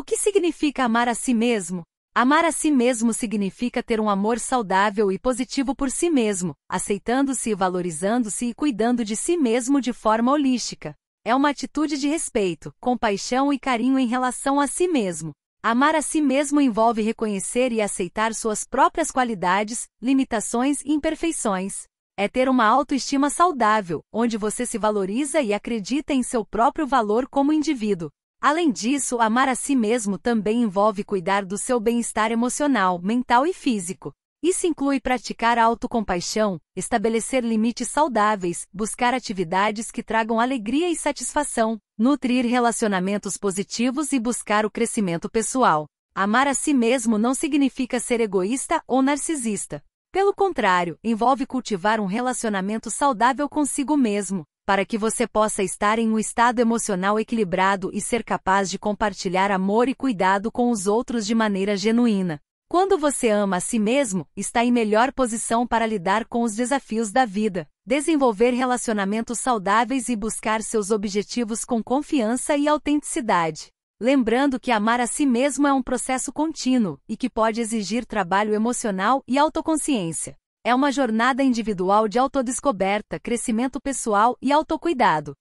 O que significa amar a si mesmo? Amar a si mesmo significa ter um amor saudável e positivo por si mesmo, aceitando-se e valorizando-se e cuidando de si mesmo de forma holística. É uma atitude de respeito, compaixão e carinho em relação a si mesmo. Amar a si mesmo envolve reconhecer e aceitar suas próprias qualidades, limitações e imperfeições. É ter uma autoestima saudável, onde você se valoriza e acredita em seu próprio valor como indivíduo. Além disso, amar a si mesmo também envolve cuidar do seu bem-estar emocional, mental e físico. Isso inclui praticar autocompaixão, estabelecer limites saudáveis, buscar atividades que tragam alegria e satisfação, nutrir relacionamentos positivos e buscar o crescimento pessoal. Amar a si mesmo não significa ser egoísta ou narcisista. Pelo contrário, envolve cultivar um relacionamento saudável consigo mesmo, para que você possa estar em um estado emocional equilibrado e ser capaz de compartilhar amor e cuidado com os outros de maneira genuína. Quando você ama a si mesmo, está em melhor posição para lidar com os desafios da vida, desenvolver relacionamentos saudáveis e buscar seus objetivos com confiança e autenticidade. Lembrando que amar a si mesmo é um processo contínuo e que pode exigir trabalho emocional e autoconsciência. É uma jornada individual de autodescoberta, crescimento pessoal e autocuidado.